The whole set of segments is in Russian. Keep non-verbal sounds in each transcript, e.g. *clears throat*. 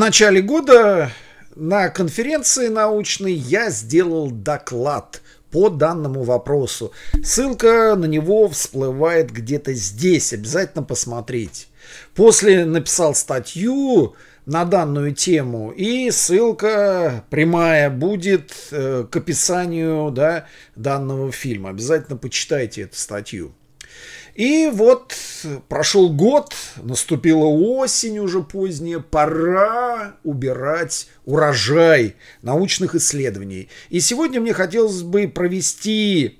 начале года на конференции научной я сделал доклад по данному вопросу. Ссылка на него всплывает где-то здесь, обязательно посмотрите. После написал статью на данную тему и ссылка прямая будет э, к описанию да, данного фильма. Обязательно почитайте эту статью. И вот прошел год, наступила осень уже поздняя, пора убирать урожай научных исследований. И сегодня мне хотелось бы провести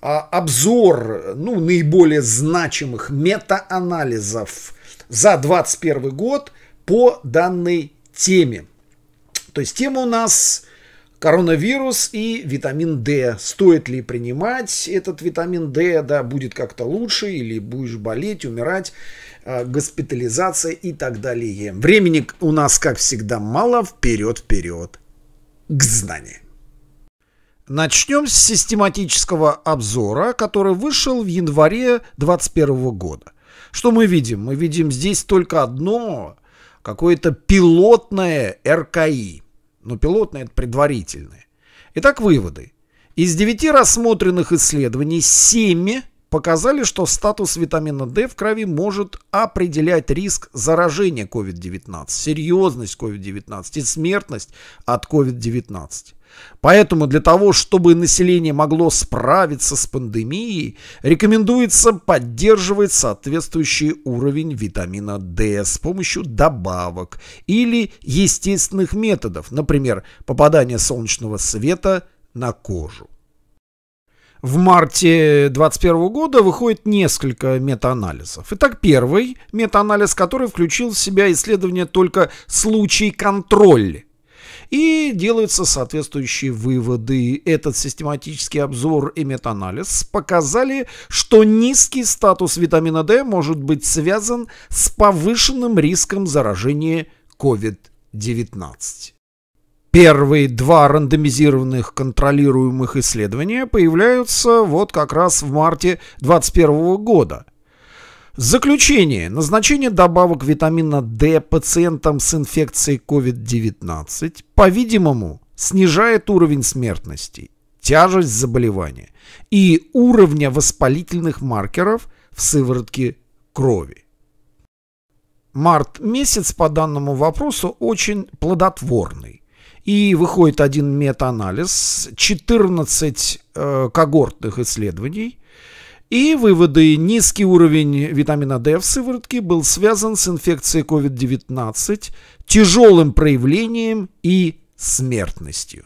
а, обзор ну, наиболее значимых метаанализов за 2021 год по данной теме. То есть тема у нас Коронавирус и витамин D. Стоит ли принимать этот витамин D? Да, будет как-то лучше или будешь болеть, умирать, э, госпитализация и так далее. Времени у нас, как всегда, мало. Вперед-вперед к знаниям. Начнем с систематического обзора, который вышел в январе 2021 года. Что мы видим? Мы видим здесь только одно, какое-то пилотное РКИ – но пилотные – это предварительные. Итак, выводы. Из 9 рассмотренных исследований 7 показали, что статус витамина D в крови может определять риск заражения COVID-19, серьезность COVID-19 и смертность от COVID-19. Поэтому для того, чтобы население могло справиться с пандемией, рекомендуется поддерживать соответствующий уровень витамина D с помощью добавок или естественных методов, например, попадание солнечного света на кожу. В марте 2021 года выходит несколько метаанализов. Итак, первый метаанализ, который включил в себя исследование только случай контроля и делаются соответствующие выводы. Этот систематический обзор и метанализ показали, что низкий статус витамина D может быть связан с повышенным риском заражения COVID-19. Первые два рандомизированных контролируемых исследования появляются вот как раз в марте 2021 года. Заключение. Назначение добавок витамина D пациентам с инфекцией COVID-19, по-видимому, снижает уровень смертности, тяжесть заболевания и уровня воспалительных маркеров в сыворотке крови. Март месяц по данному вопросу очень плодотворный. И выходит один метаанализ, 14 э, когортных исследований, и выводы. Низкий уровень витамина D в сыворотке был связан с инфекцией COVID-19, тяжелым проявлением и смертностью.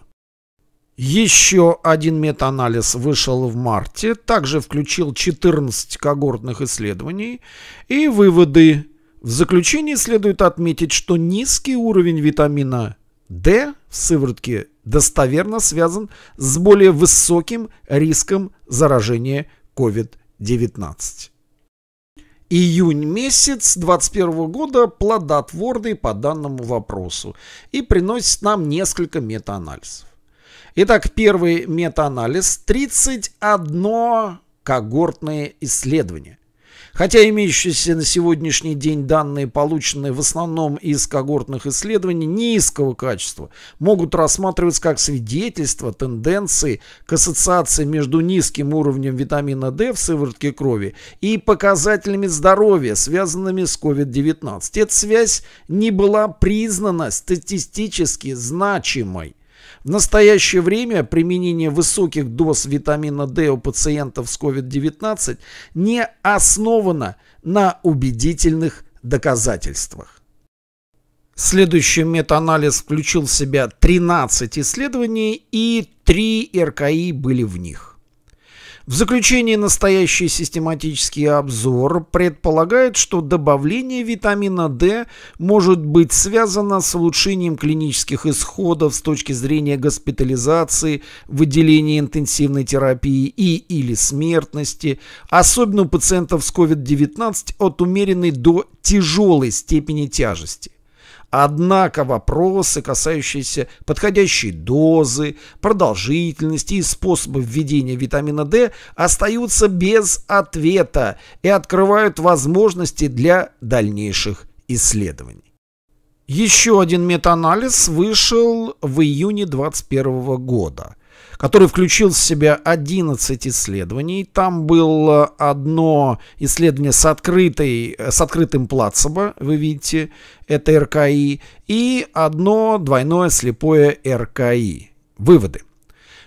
Еще один метаанализ вышел в марте, также включил 14 когортных исследований и выводы. В заключении следует отметить, что низкий уровень витамина D в сыворотке достоверно связан с более высоким риском заражения COVID-19. Июнь месяц 2021 года плодотворный по данному вопросу и приносит нам несколько метаанализов. Итак, первый метаанализ 31 когортное исследование Хотя имеющиеся на сегодняшний день данные, полученные в основном из когортных исследований низкого качества, могут рассматриваться как свидетельство тенденции к ассоциации между низким уровнем витамина D в сыворотке крови и показателями здоровья, связанными с COVID-19. Эта связь не была признана статистически значимой. В настоящее время применение высоких доз витамина D у пациентов с COVID-19 не основано на убедительных доказательствах. Следующий метаанализ включил в себя 13 исследований и 3 РКИ были в них. В заключении настоящий систематический обзор предполагает, что добавление витамина D может быть связано с улучшением клинических исходов с точки зрения госпитализации, выделения интенсивной терапии и или смертности, особенно у пациентов с COVID-19 от умеренной до тяжелой степени тяжести. Однако вопросы, касающиеся подходящей дозы, продолжительности и способа введения витамина D, остаются без ответа и открывают возможности для дальнейших исследований. Еще один метаанализ вышел в июне 2021 года – который включил в себя 11 исследований. Там было одно исследование с, открытой, с открытым плацебо, вы видите, это РКИ, и одно двойное слепое РКИ. Выводы.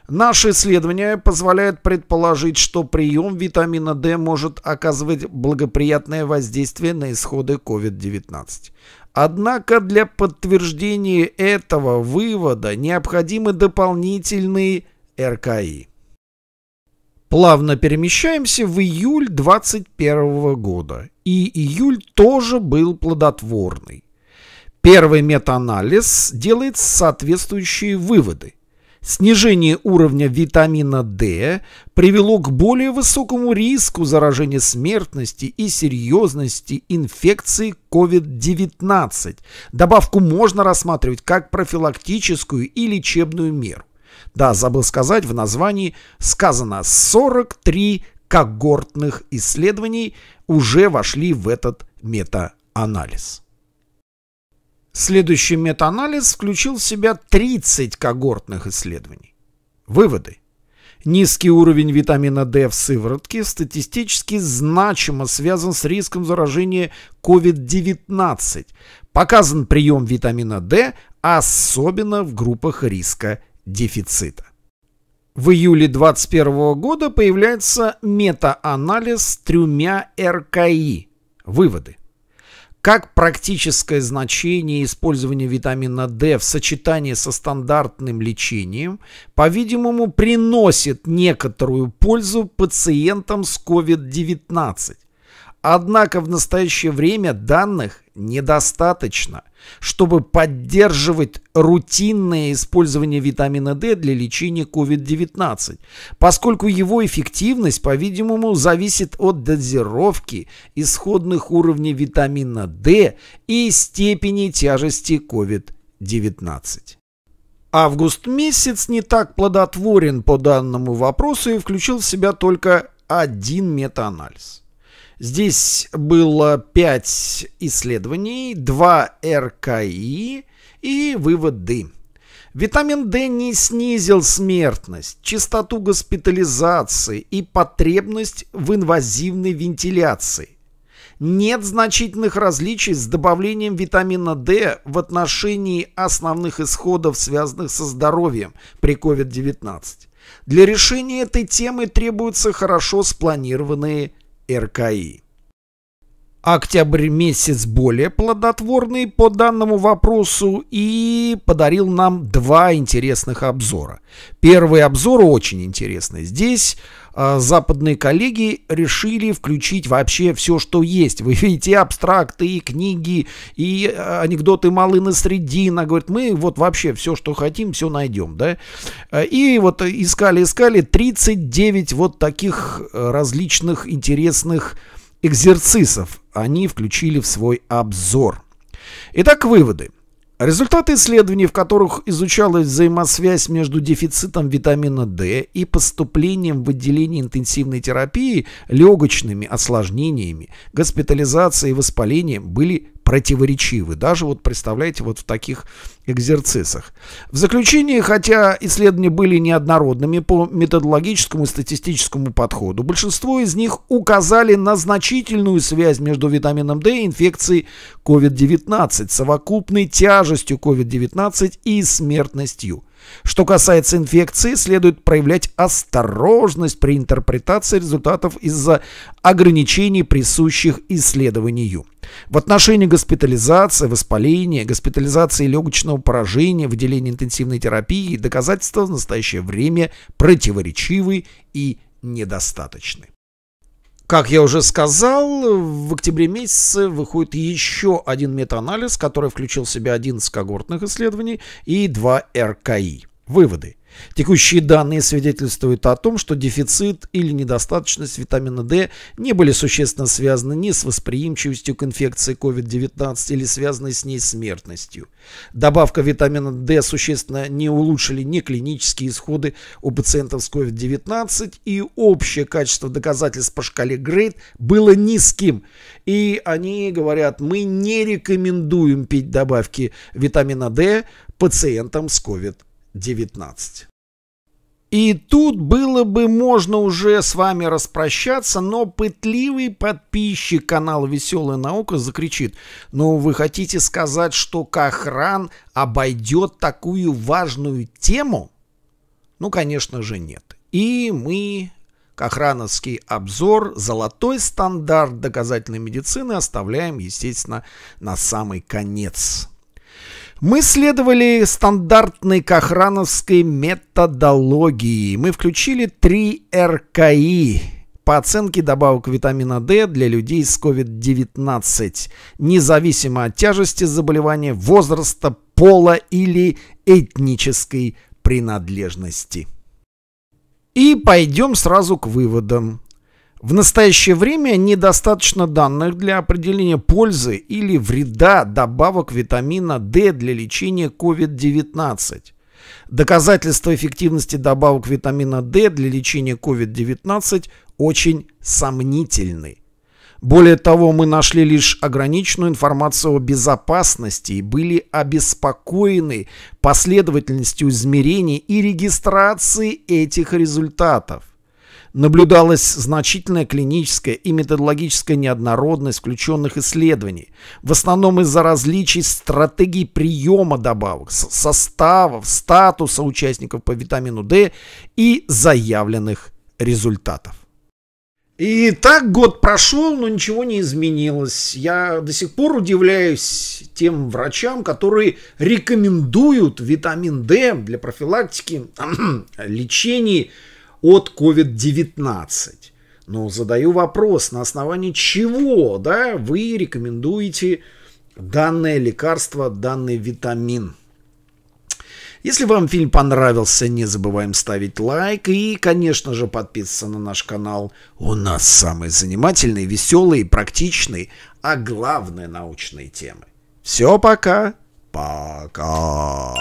Наше исследование позволяет предположить, что прием витамина D может оказывать благоприятное воздействие на исходы COVID-19. Однако для подтверждения этого вывода необходимы дополнительные РКИ. Плавно перемещаемся в июль 2021 года, и июль тоже был плодотворный. Первый метаанализ делает соответствующие выводы. Снижение уровня витамина D привело к более высокому риску заражения смертности и серьезности инфекции COVID-19. Добавку можно рассматривать как профилактическую и лечебную меру. Да, забыл сказать, в названии сказано 43 когортных исследований уже вошли в этот метаанализ. Следующий метаанализ включил в себя 30 когортных исследований. Выводы. Низкий уровень витамина D в сыворотке статистически значимо связан с риском заражения COVID-19. Показан прием витамина D, особенно в группах риска дефицита. В июле 2021 года появляется метаанализ анализ трюмя РКИ. Выводы. Как практическое значение использования витамина D в сочетании со стандартным лечением, по-видимому, приносит некоторую пользу пациентам с COVID-19. Однако в настоящее время данных недостаточно, чтобы поддерживать рутинное использование витамина D для лечения COVID-19, поскольку его эффективность, по-видимому, зависит от дозировки исходных уровней витамина D и степени тяжести COVID-19. Август месяц не так плодотворен по данному вопросу и включил в себя только один метаанализ – Здесь было 5 исследований, 2 РКИ и выводы. Витамин D не снизил смертность, частоту госпитализации и потребность в инвазивной вентиляции. Нет значительных различий с добавлением витамина D в отношении основных исходов, связанных со здоровьем при COVID-19. Для решения этой темы требуются хорошо спланированные РКИ. Октябрь месяц более плодотворный по данному вопросу и подарил нам два интересных обзора. Первый обзор очень интересный. Здесь а, западные коллеги решили включить вообще все, что есть. Вы видите абстракты, и книги, и а, анекдоты Малына Средина. Говорит, мы вот вообще все, что хотим, все найдем. Да? А, и вот искали, искали 39 вот таких э, различных интересных экзерцисов. Они включили в свой обзор. Итак, выводы. Результаты исследований, в которых изучалась взаимосвязь между дефицитом витамина D и поступлением в отделение интенсивной терапии легочными осложнениями, госпитализацией и воспалением, были противоречивы. Даже вот представляете, вот в таких экзерцисах. В заключении, хотя исследования были неоднородными по методологическому и статистическому подходу, большинство из них указали на значительную связь между витамином D и инфекцией COVID-19, совокупной тяжестью COVID-19 и смертностью. Что касается инфекции, следует проявлять осторожность при интерпретации результатов из-за ограничений, присущих исследованию. В отношении госпитализации, воспаления, госпитализации легочного поражения, выделения интенсивной терапии доказательства в настоящее время противоречивы и недостаточны. Как я уже сказал, в октябре месяце выходит еще один метаанализ, который включил в себя 11 когортных исследований и 2 РКИ. Выводы. Текущие данные свидетельствуют о том, что дефицит или недостаточность витамина D не были существенно связаны ни с восприимчивостью к инфекции COVID-19 или связанной с ней смертностью. Добавка витамина D существенно не улучшили ни клинические исходы у пациентов с COVID-19 и общее качество доказательств по шкале Грейд было низким. И они говорят, мы не рекомендуем пить добавки витамина D пациентам с COVID-19. 19. И тут было бы можно уже с вами распрощаться, но пытливый подписчик канала «Веселая наука» закричит. Ну, вы хотите сказать, что Кахран обойдет такую важную тему? Ну, конечно же, нет. И мы Кохрановский обзор, золотой стандарт доказательной медицины оставляем, естественно, на самый конец. Мы следовали стандартной кохрановской методологии. Мы включили три РКИ по оценке добавок витамина D для людей с COVID-19, независимо от тяжести заболевания, возраста, пола или этнической принадлежности. И пойдем сразу к выводам. В настоящее время недостаточно данных для определения пользы или вреда добавок витамина D для лечения COVID-19. Доказательства эффективности добавок витамина D для лечения COVID-19 очень сомнительны. Более того, мы нашли лишь ограниченную информацию о безопасности и были обеспокоены последовательностью измерений и регистрации этих результатов наблюдалась значительная клиническая и методологическая неоднородность включенных исследований, в основном из-за различий стратегий приема добавок, составов, статуса участников по витамину D и заявленных результатов. И так год прошел, но ничего не изменилось. Я до сих пор удивляюсь тем врачам, которые рекомендуют витамин D для профилактики, *clears throat* лечения от COVID-19. Но задаю вопрос, на основании чего да, вы рекомендуете данное лекарство, данный витамин? Если вам фильм понравился, не забываем ставить лайк и, конечно же, подписываться на наш канал. У нас самые занимательные, веселые, практичные, а главное научные темы. Все, пока. Пока.